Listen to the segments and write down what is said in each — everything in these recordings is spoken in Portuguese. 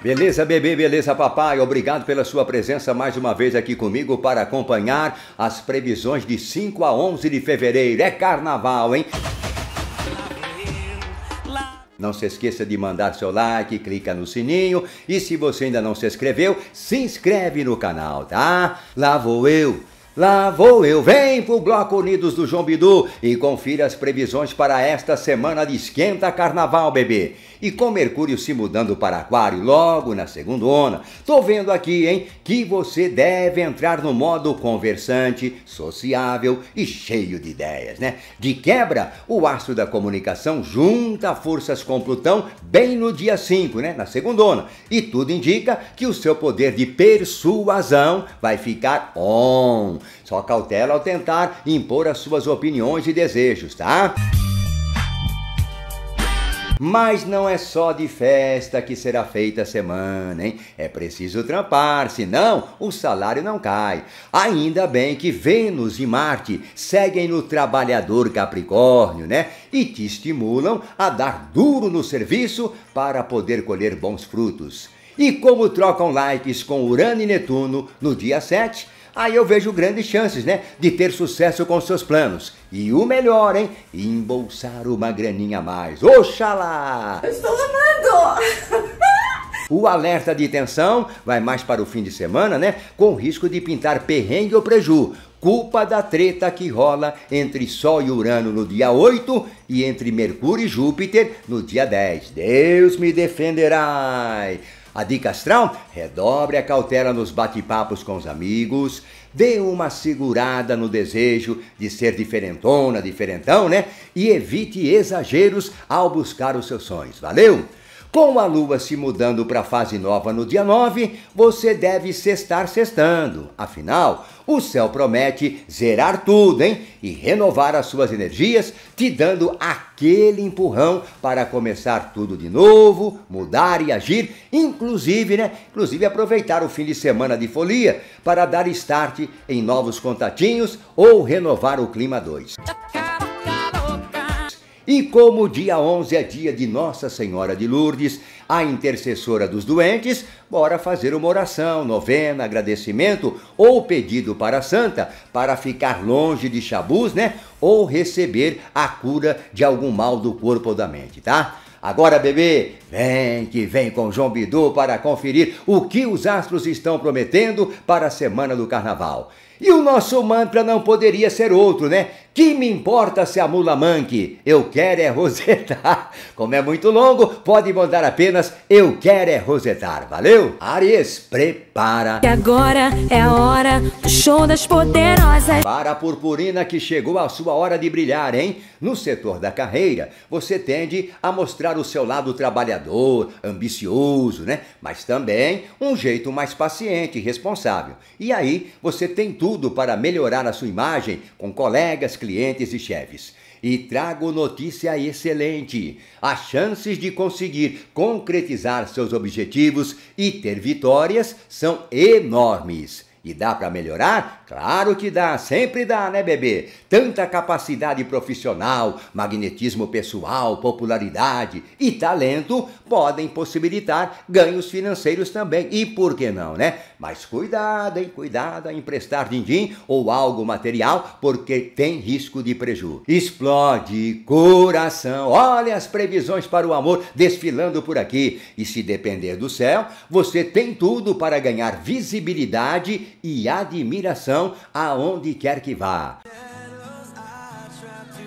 Beleza, bebê, beleza, papai. Obrigado pela sua presença mais uma vez aqui comigo para acompanhar as previsões de 5 a 11 de fevereiro. É carnaval, hein? Não se esqueça de mandar seu like, clica no sininho e se você ainda não se inscreveu, se inscreve no canal, tá? Lá vou eu Lá vou eu, vem pro Bloco Unidos do João Bidu e confira as previsões para esta semana de Esquenta Carnaval, bebê. E com Mercúrio se mudando para Aquário logo na segunda onda, tô vendo aqui, hein, que você deve entrar no modo conversante, sociável e cheio de ideias, né? De quebra, o astro da comunicação junta forças com Plutão bem no dia 5, né? Na segunda onda. E tudo indica que o seu poder de persuasão vai ficar on. Só cautela ao tentar impor as suas opiniões e desejos, tá? Mas não é só de festa que será feita a semana, hein? É preciso trampar, senão o salário não cai. Ainda bem que Vênus e Marte seguem no trabalhador Capricórnio, né? E te estimulam a dar duro no serviço para poder colher bons frutos. E como trocam likes com Urano e Netuno no dia 7, aí eu vejo grandes chances, né, de ter sucesso com seus planos. E o melhor, hein, embolsar uma graninha a mais. Oxalá! Eu estou amando! O alerta de tensão vai mais para o fim de semana, né? Com risco de pintar perrengue ou preju. Culpa da treta que rola entre Sol e Urano no dia 8 e entre Mercúrio e Júpiter no dia 10. Deus me defenderá! A dica astral: redobre a cautela nos bate-papos com os amigos, dê uma segurada no desejo de ser diferentona, diferentão, né? E evite exageros ao buscar os seus sonhos. Valeu? Com a lua se mudando para a fase nova no dia 9, você deve sextar sextando. Afinal, o céu promete zerar tudo, hein? E renovar as suas energias, te dando aquele empurrão para começar tudo de novo, mudar e agir, inclusive, né? Inclusive aproveitar o fim de semana de folia para dar start em novos contatinhos ou renovar o clima 2. E como dia 11 é dia de Nossa Senhora de Lourdes, a intercessora dos doentes, bora fazer uma oração, novena, agradecimento ou pedido para a santa para ficar longe de chabus, né? Ou receber a cura de algum mal do corpo ou da mente, tá? Agora, bebê, vem que vem com João Bidu para conferir o que os astros estão prometendo para a semana do carnaval. E o nosso mantra não poderia ser outro, né? Que me importa se a mula manque? Eu quero é rosetar. Como é muito longo, pode mandar apenas eu quero é rosetar. Valeu? Aries, prepara. Que agora é a hora do show das poderosas. Para a purpurina que chegou a sua hora de brilhar, hein? No setor da carreira, você tende a mostrar o seu lado trabalhador, ambicioso, né? Mas também um jeito mais paciente e responsável. E aí, você tem tudo para melhorar a sua imagem com colegas, clientes, clientes e chefes. E trago notícia excelente: as chances de conseguir concretizar seus objetivos e ter vitórias são enormes. E dá para melhorar? Claro que dá, sempre dá, né, bebê? Tanta capacidade profissional, magnetismo pessoal, popularidade e talento podem possibilitar ganhos financeiros também. E por que não, né? Mas cuidado, hein? Cuidado a emprestar din-din ou algo material, porque tem risco de prejuízo. Explode coração. Olha as previsões para o amor desfilando por aqui. E se depender do céu, você tem tudo para ganhar visibilidade e admiração aonde quer que vá.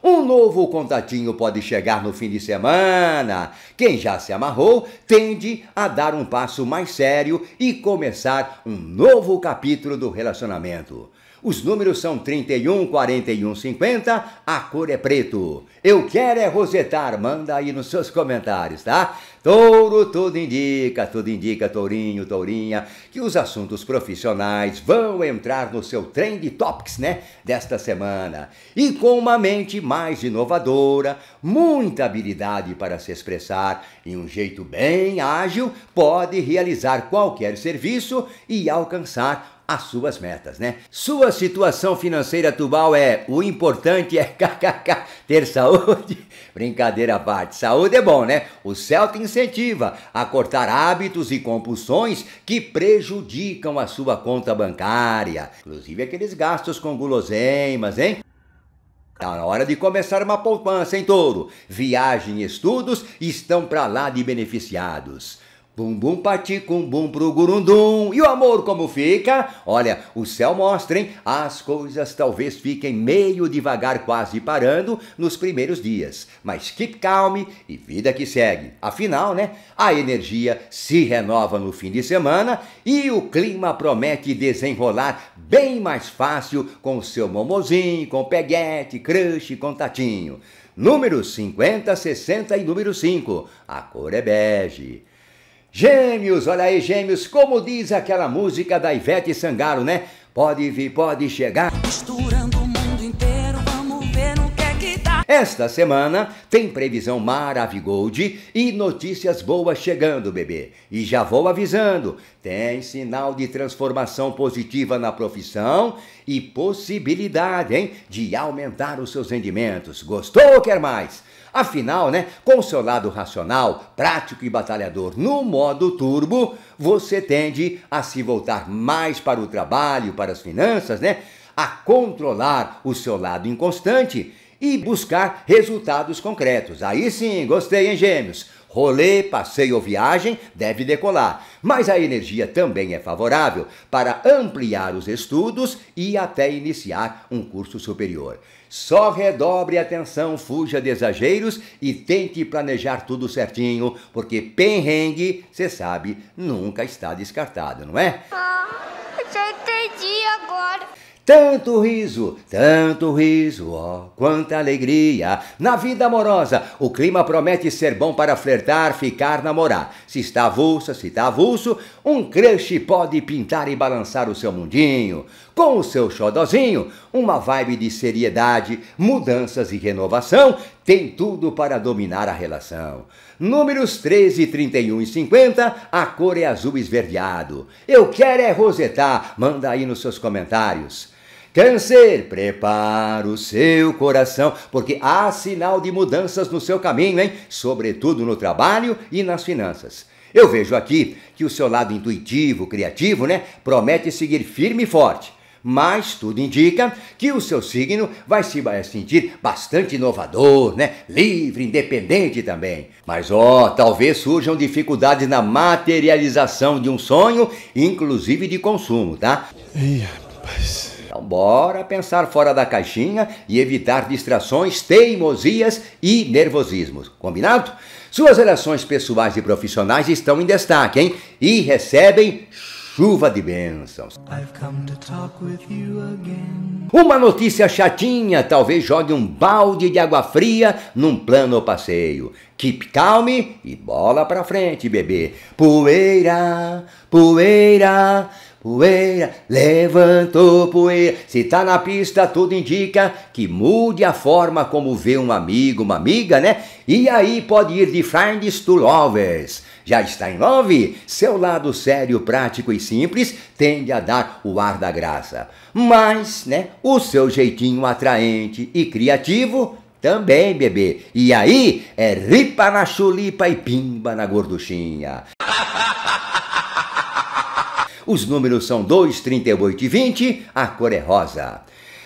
Um novo contatinho pode chegar no fim de semana. Quem já se amarrou tende a dar um passo mais sério e começar um novo capítulo do relacionamento. Os números são 31, 41, 50. A cor é preto. Eu quero é rosetar. Manda aí nos seus comentários, tá? Touro, tudo indica, tudo indica, tourinho, tourinha, que os assuntos profissionais vão entrar no seu trend topics, né? Desta semana. E com uma mente mais inovadora, muita habilidade para se expressar e um jeito bem ágil, pode realizar qualquer serviço e alcançar as suas metas, né? Sua situação financeira atual é o importante é kkk, ter saúde. Brincadeira à parte, saúde é bom, né? O céu te incentiva a cortar hábitos e compulsões que prejudicam a sua conta bancária, inclusive aqueles gastos com guloseimas, hein? Tá na hora de começar uma poupança, hein, touro? Viagem e estudos estão para lá de beneficiados. Bum bum pati bum pro gurundum. E o amor como fica? Olha, o céu mostra, hein? As coisas talvez fiquem meio devagar, quase parando nos primeiros dias. Mas keep calm e vida que segue. Afinal, né? A energia se renova no fim de semana e o clima promete desenrolar bem mais fácil com o seu momozinho, com peguete, crush, contatinho. Número 50, 60 e número 5. A cor é bege. Gêmeos, olha aí, gêmeos, como diz aquela música da Ivete Sangalo, né? Pode vir, pode chegar. Misturando o mundo inteiro, vamos ver no que é que dá. Esta semana tem previsão Maravigold e notícias boas chegando, bebê. E já vou avisando, tem sinal de transformação positiva na profissão e possibilidade, hein, de aumentar os seus rendimentos. Gostou ou quer mais? Afinal, né, com seu lado racional, prático e batalhador no modo turbo, você tende a se voltar mais para o trabalho, para as finanças, né, a controlar o seu lado inconstante e buscar resultados concretos. Aí sim, gostei, hein, gêmeos? rolê, passeio ou viagem, deve decolar. Mas a energia também é favorável para ampliar os estudos e até iniciar um curso superior. Só redobre a atenção, fuja de exageros e tente planejar tudo certinho, porque perrengue, você sabe, nunca está descartado, não é? Ah, já entendi agora. Tanto riso, tanto riso, ó, oh, quanta alegria. Na vida amorosa, o clima promete ser bom para flertar, ficar, namorar. Se está avulsa, se está avulso, um crush pode pintar e balançar o seu mundinho. Com o seu xodozinho, uma vibe de seriedade, mudanças e renovação, tem tudo para dominar a relação. Números 13, 31 e 50, a cor é azul esverdeado. Eu quero é rosetar, manda aí nos seus comentários. Câncer, prepara o seu coração, porque há sinal de mudanças no seu caminho, hein? Sobretudo no trabalho e nas finanças. Eu vejo aqui que o seu lado intuitivo, criativo, né, promete seguir firme e forte. Mas tudo indica que o seu signo vai se sentir bastante inovador, né? livre, independente também. Mas ó, oh, talvez surjam dificuldades na materialização de um sonho, inclusive de consumo, tá? Ih, rapaz. Então, bora pensar fora da caixinha e evitar distrações, teimosias e nervosismos. Combinado? Suas relações pessoais e profissionais estão em destaque, hein? E recebem chuva de bênçãos. Uma notícia chatinha talvez jogue um balde de água fria num plano passeio. Keep calm e bola pra frente, bebê. Poeira, poeira poeira, levantou poeira. Se tá na pista, tudo indica que mude a forma como vê um amigo, uma amiga, né? E aí pode ir de friends to lovers. Já está em love? Seu lado sério, prático e simples tende a dar o ar da graça. Mas, né, o seu jeitinho atraente e criativo também, bebê. E aí é ripa na chulipa e pimba na gorduchinha. Os números são 2, 38 e 20. A cor é rosa.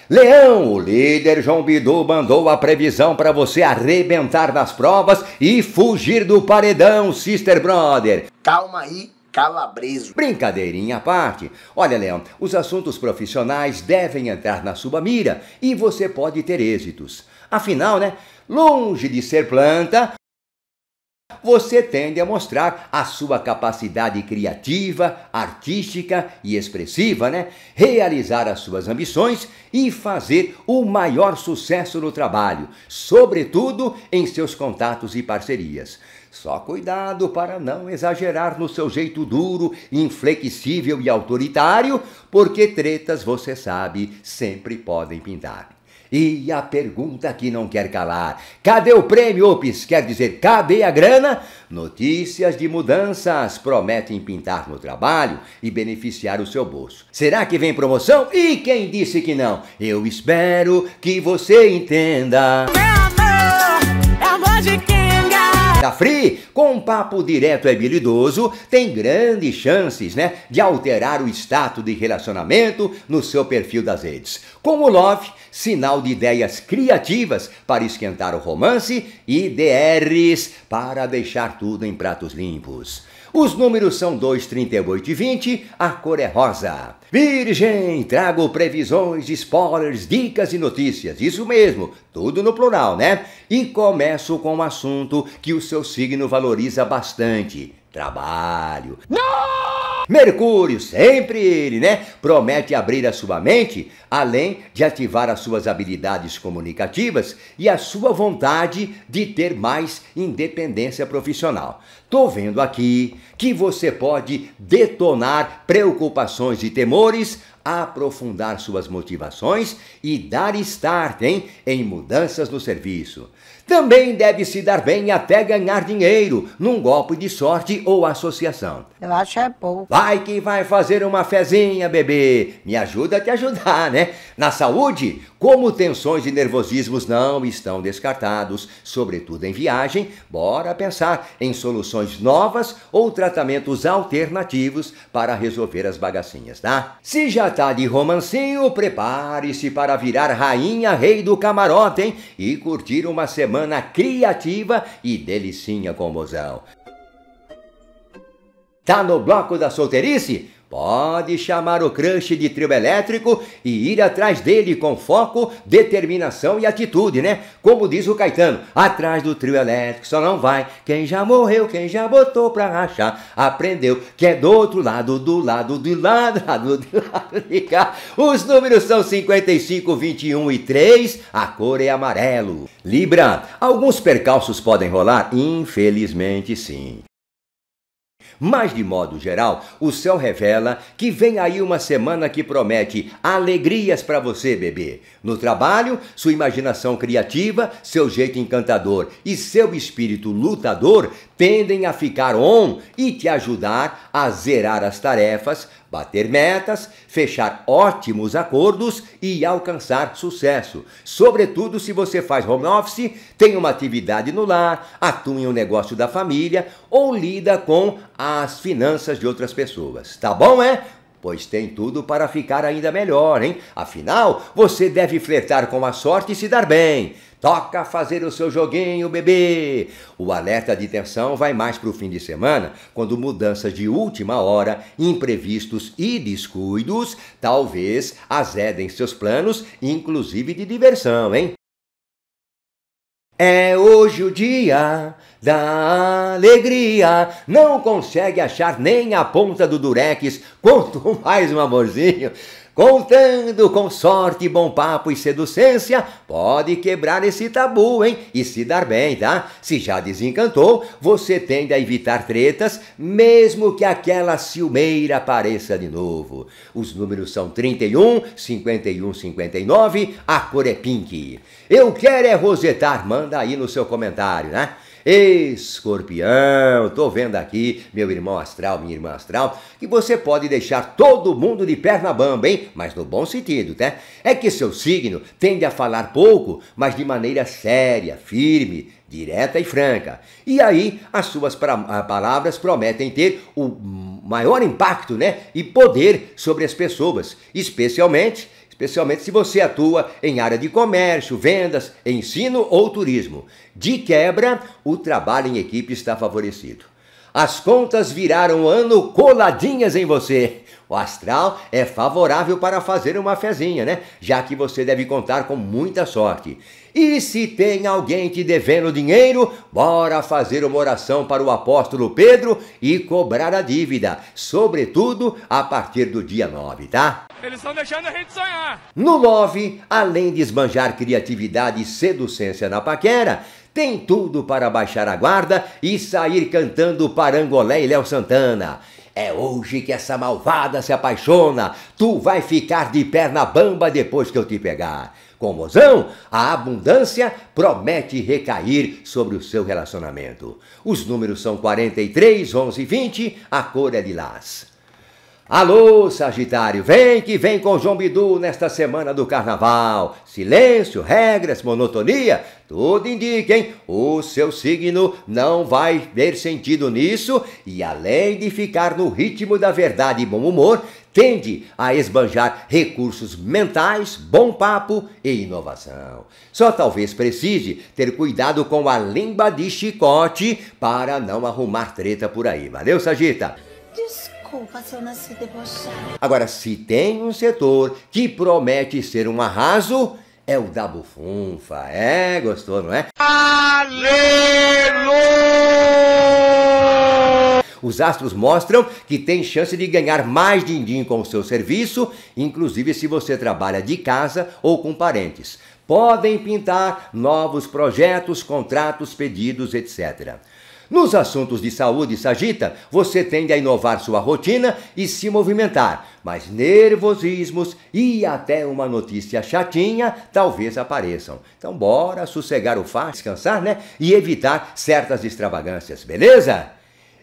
Leão, o líder João Bidu mandou a previsão para você arrebentar nas provas e fugir do paredão, Sister Brother. Calma aí, calabreso. Brincadeirinha à parte. Olha, Leão, os assuntos profissionais devem entrar na sua mira e você pode ter êxitos. Afinal, né? Longe de ser planta, você tende a mostrar a sua capacidade criativa, artística e expressiva, né? Realizar as suas ambições e fazer o maior sucesso no trabalho, sobretudo em seus contatos e parcerias. Só cuidado para não exagerar no seu jeito duro, inflexível e autoritário, porque tretas, você sabe, sempre podem pintar. E a pergunta que não quer calar: cadê o prêmio, Ops? Quer dizer, cadê a grana? Notícias de mudanças prometem pintar no trabalho e beneficiar o seu bolso. Será que vem promoção? E quem disse que não? Eu espero que você entenda. Meu amor, é amor de quem? da Free, com um papo direto e é habilidoso, tem grandes chances né, de alterar o status de relacionamento no seu perfil das redes. Com o Love, sinal de ideias criativas para esquentar o romance e DRs para deixar tudo em pratos limpos. Os números são 2, 38 e 20, a cor é rosa. Virgem, trago previsões, spoilers, dicas e notícias. Isso mesmo, tudo no plural, né? E começo com um assunto que o seu signo valoriza bastante: trabalho. Não! Mercúrio, sempre ele, né? Promete abrir a sua mente, além de ativar as suas habilidades comunicativas e a sua vontade de ter mais independência profissional. Tô vendo aqui que você pode detonar preocupações e temores, aprofundar suas motivações e dar start hein, em mudanças no serviço. Também deve se dar bem até ganhar dinheiro num golpe de sorte ou associação. Eu acho é pouco. Vai que vai fazer uma fezinha, bebê. Me ajuda a te ajudar, né? Na saúde, como tensões e nervosismos não estão descartados, sobretudo em viagem, bora pensar em soluções novas ou tratamentos alternativos para resolver as bagacinhas, tá? Se já tá de romancinho, prepare-se para virar rainha, rei do camarote, hein? E curtir uma semana semana criativa e delicinha com o mozão. Tá no bloco da solteirice? Pode chamar o crush de trio elétrico e ir atrás dele com foco, determinação e atitude, né? Como diz o Caetano, atrás do trio elétrico só não vai quem já morreu, quem já botou pra rachar, aprendeu que é do outro lado, do lado de do lado de lado de cá. Os números são 55, 21 e 3, a cor é amarelo. Libra, alguns percalços podem rolar? Infelizmente sim. Mas, de modo geral, o céu revela que vem aí uma semana que promete alegrias para você, bebê. No trabalho, sua imaginação criativa, seu jeito encantador e seu espírito lutador tendem a ficar on e te ajudar a zerar as tarefas bater metas, fechar ótimos acordos e alcançar sucesso. Sobretudo se você faz home office, tem uma atividade no lar, atua em um negócio da família ou lida com as finanças de outras pessoas. Tá bom, é? pois tem tudo para ficar ainda melhor, hein? Afinal, você deve flertar com a sorte e se dar bem. Toca fazer o seu joguinho, bebê! O alerta de tensão vai mais para o fim de semana, quando mudanças de última hora, imprevistos e descuidos talvez azedem seus planos, inclusive de diversão, hein? É hoje o dia da alegria. Não consegue achar nem a ponta do durex, quanto mais um amorzinho. Contando com sorte, bom papo e seducência, pode quebrar esse tabu, hein? E se dar bem, tá? Se já desencantou, você tende a evitar tretas, mesmo que aquela ciumeira apareça de novo. Os números são 31, 51, 59, a cor é pink. Eu quero é rosetar, manda aí no seu comentário, né? Escorpião, tô vendo aqui, meu irmão astral, minha irmã astral, que você pode deixar todo mundo de perna bamba, hein? Mas no bom sentido, né? É que seu signo tende a falar pouco, mas de maneira séria, firme, direta e franca. E aí as suas ah, palavras prometem ter o maior impacto, né? E poder sobre as pessoas, especialmente especialmente se você atua em área de comércio, vendas, ensino ou turismo. De quebra, o trabalho em equipe está favorecido. As contas viraram ano coladinhas em você. O astral é favorável para fazer uma fezinha, né? Já que você deve contar com muita sorte. E se tem alguém te devendo dinheiro, bora fazer uma oração para o apóstolo Pedro e cobrar a dívida, sobretudo a partir do dia 9, tá? Eles estão deixando a gente sonhar. No 9, além de esbanjar criatividade e seducência na paquera, tem tudo para baixar a guarda e sair cantando Parangolé e Léo Santana. É hoje que essa malvada se apaixona, tu vai ficar de perna bamba depois que eu te pegar. Com mozão, a abundância promete recair sobre o seu relacionamento. Os números são 43, 11 e 20, a cor é lilás. Alô, Sagitário, vem que vem com João Bidu nesta semana do carnaval. Silêncio, regras, monotonia, tudo indica, hein? O seu signo não vai ver sentido nisso e, além de ficar no ritmo da verdade e bom humor, tende a esbanjar recursos mentais, bom papo e inovação. Só talvez precise ter cuidado com a língua de chicote para não arrumar treta por aí. Valeu, Sagita? culpa se eu nasci Agora, se tem um setor que promete ser um arraso, é o da bufunfa. É, gostou, não é? Aleluia! Os astros mostram que tem chance de ganhar mais din-din com o seu serviço, inclusive se você trabalha de casa ou com parentes. Podem pintar novos projetos, contratos, pedidos, etc. Nos assuntos de saúde, Sagita, você tende a inovar sua rotina e se movimentar, mas nervosismos e até uma notícia chatinha talvez apareçam. Então, bora sossegar o facho, descansar, né? E evitar certas extravagâncias, beleza?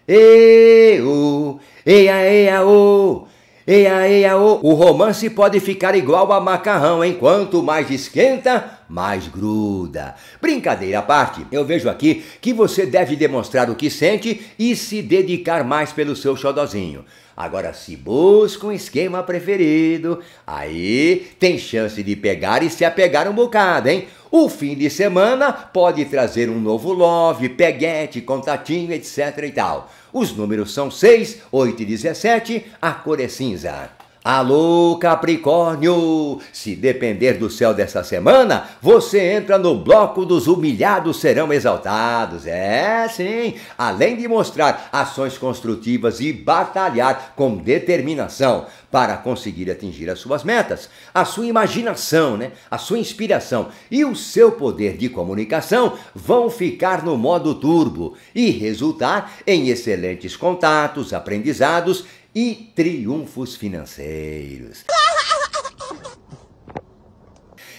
Eu, eia, eia, o. Eia, eia, o. O romance pode ficar igual a macarrão, hein? Quanto mais esquenta, mais gruda. Brincadeira à parte, eu vejo aqui que você deve demonstrar o que sente e se dedicar mais pelo seu xodozinho. Agora, se busca um esquema preferido, aí tem chance de pegar e se apegar um bocado, hein? O fim de semana pode trazer um novo love, peguete, contatinho, etc e tal. Os números são 6, 8 e 17, a cor é cinza. Alô, Capricórnio! Se depender do céu dessa semana, você entra no bloco dos humilhados serão exaltados. É, sim! Além de mostrar ações construtivas e batalhar com determinação para conseguir atingir as suas metas, a sua imaginação, né? a sua inspiração e o seu poder de comunicação vão ficar no modo turbo e resultar em excelentes contatos, aprendizados e triunfos financeiros.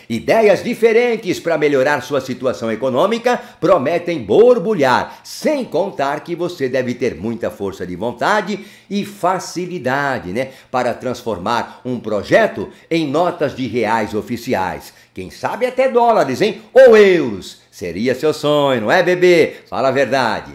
Ideias diferentes para melhorar sua situação econômica prometem borbulhar, sem contar que você deve ter muita força de vontade e facilidade, né, para transformar um projeto em notas de reais oficiais. Quem sabe até dólares, hein? Ou euros. Seria seu sonho, não é, bebê? Fala a verdade.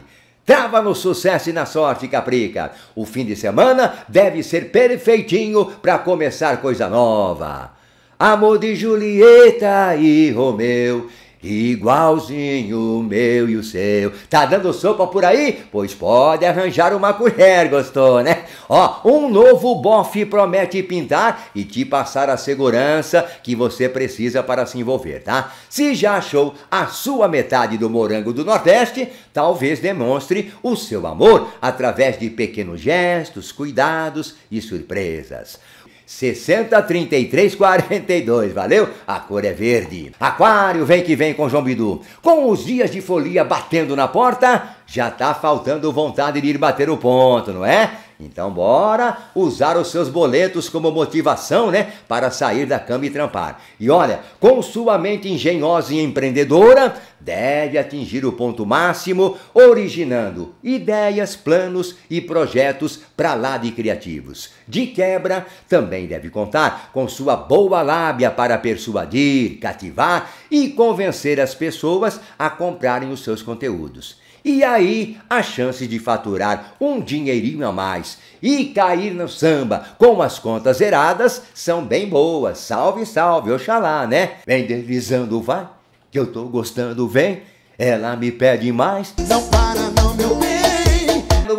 Trava no sucesso e na sorte, Caprica. O fim de semana deve ser perfeitinho para começar coisa nova. Amor de Julieta e Romeu igualzinho o meu e o seu. Tá dando sopa por aí? Pois pode arranjar uma colher, gostou, né? Ó, um novo bofe promete pintar e te passar a segurança que você precisa para se envolver, tá? Se já achou a sua metade do morango do Nordeste, talvez demonstre o seu amor através de pequenos gestos, cuidados e surpresas. 603342, valeu? A cor é verde. Aquário, vem que vem com João Bidu. Com os dias de folia batendo na porta, já tá faltando vontade de ir bater o ponto, não é? Então bora usar os seus boletos como motivação, né, para sair da cama e trampar. E olha, com sua mente engenhosa e empreendedora, deve atingir o ponto máximo, originando ideias, planos e projetos para lá de criativos. De quebra, também deve contar com sua boa lábia para persuadir, cativar e convencer as pessoas a comprarem os seus conteúdos. E aí a chance de faturar um dinheirinho a mais e cair no samba com as contas zeradas são bem boas. Salve, salve, oxalá, né? Vem deslizando, vai, que eu tô gostando, vem. Ela me pede mais. Não para, não, meu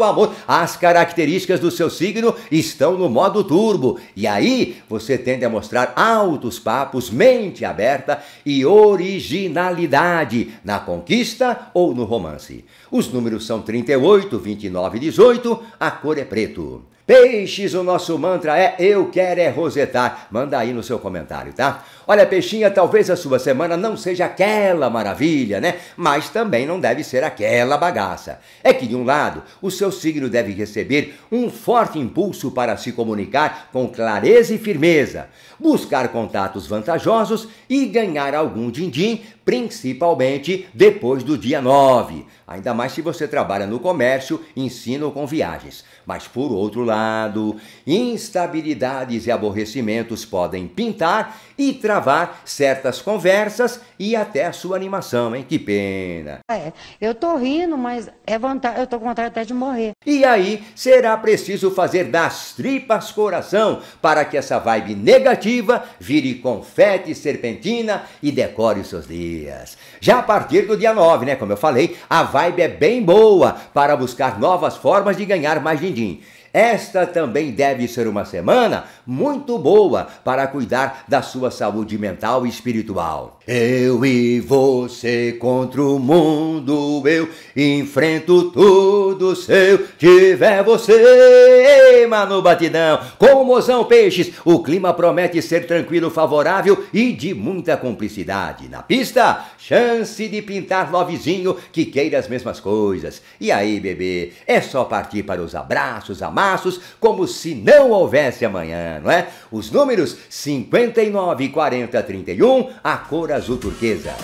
amor. As características do seu signo estão no modo turbo. E aí você tende a mostrar altos papos, mente aberta e originalidade na conquista ou no romance. Os números são 38, 29 e 18. A cor é preto. Peixes, o nosso mantra é Eu quero é rosetar. Manda aí no seu comentário, tá? Olha, peixinha, talvez a sua semana não seja aquela maravilha, né? Mas também não deve ser aquela bagaça. É que, de um lado, o seu signo deve receber um forte impulso para se comunicar com clareza e firmeza, buscar contatos vantajosos e ganhar algum din-din principalmente depois do dia 9. Ainda mais se você trabalha no comércio, ensino ou com viagens. Mas por outro lado, instabilidades e aborrecimentos podem pintar e travar certas conversas e até a sua animação, hein? Que pena. Ah, é, eu tô rindo, mas é vontade, eu tô com vontade até de morrer. E aí, será preciso fazer das tripas coração para que essa vibe negativa vire confete, serpentina e decore os seus livros dias. Já a partir do dia 9, né, como eu falei, a vibe é bem boa para buscar novas formas de ganhar mais din-din. Esta também deve ser uma semana muito boa para cuidar da sua saúde mental e espiritual. Eu e você contra o mundo, eu enfrento tudo se tiver você, Mano Batidão. Com o Mozão Peixes, o clima promete ser tranquilo, favorável e de muita cumplicidade. Na pista, chance de pintar novizinho que queira as mesmas coisas. E aí, bebê, é só partir para os abraços, amassos, como se não houvesse amanhã, não é? Os números 59, 40, 31, a cor azul turquesa.